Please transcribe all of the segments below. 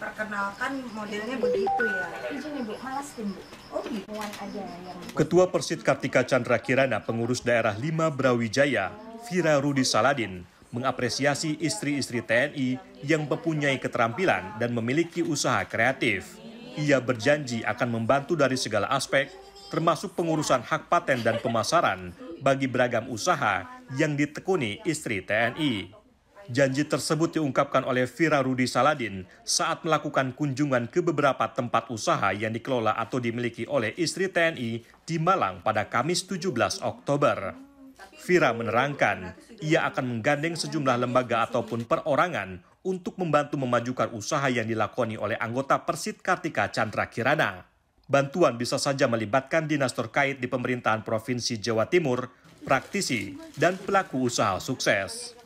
perkenalkan modelnya begitu ya. Izin Ibu, tim Bu. Oh, gitu. aja yang... Ketua Persit Kartika Chandra Kirana, pengurus daerah 5 Brawijaya, Vira Rudi Saladin, mengapresiasi istri-istri TNI yang mempunyai keterampilan dan memiliki usaha kreatif. Ia berjanji akan membantu dari segala aspek, termasuk pengurusan hak paten dan pemasaran bagi beragam usaha yang ditekuni istri TNI. Janji tersebut diungkapkan oleh Vira Rudi Saladin saat melakukan kunjungan ke beberapa tempat usaha yang dikelola atau dimiliki oleh istri TNI di Malang pada Kamis 17 Oktober. Vira menerangkan, ia akan menggandeng sejumlah lembaga ataupun perorangan untuk membantu memajukan usaha yang dilakoni oleh anggota Persit Kartika Chandra Kirana. Bantuan bisa saja melibatkan dinas terkait di pemerintahan Provinsi Jawa Timur, praktisi, dan pelaku usaha sukses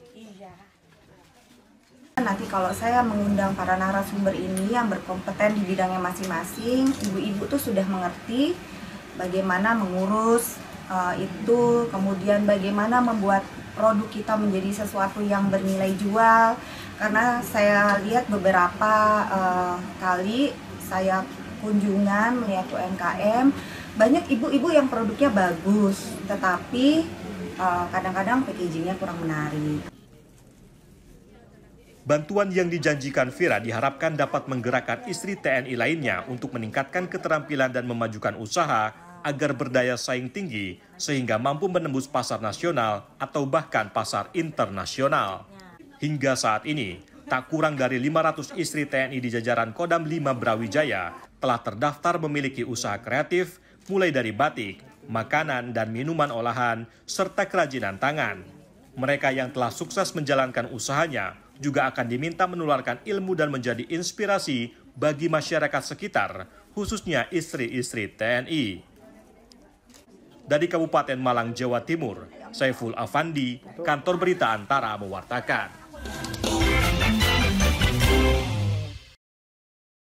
nanti kalau saya mengundang para narasumber ini yang berkompeten di bidangnya masing-masing, ibu-ibu tuh sudah mengerti bagaimana mengurus uh, itu, kemudian bagaimana membuat produk kita menjadi sesuatu yang bernilai jual. Karena saya lihat beberapa uh, kali saya kunjungan melihat UMKM, banyak ibu-ibu yang produknya bagus, tetapi eh, kadang-kadang uh, kadang packagingnya kurang menarik. Bantuan yang dijanjikan Vira diharapkan dapat menggerakkan istri TNI lainnya untuk meningkatkan keterampilan dan memajukan usaha agar berdaya saing tinggi sehingga mampu menembus pasar nasional atau bahkan pasar internasional. Hingga saat ini, tak kurang dari 500 istri TNI di jajaran Kodam 5 Brawijaya telah terdaftar memiliki usaha kreatif mulai dari batik, makanan dan minuman olahan, serta kerajinan tangan. Mereka yang telah sukses menjalankan usahanya juga akan diminta menularkan ilmu dan menjadi inspirasi bagi masyarakat sekitar, khususnya istri-istri TNI. Dari Kabupaten Malang, Jawa Timur, Saiful Afandi, Kantor Berita Antara mewartakan.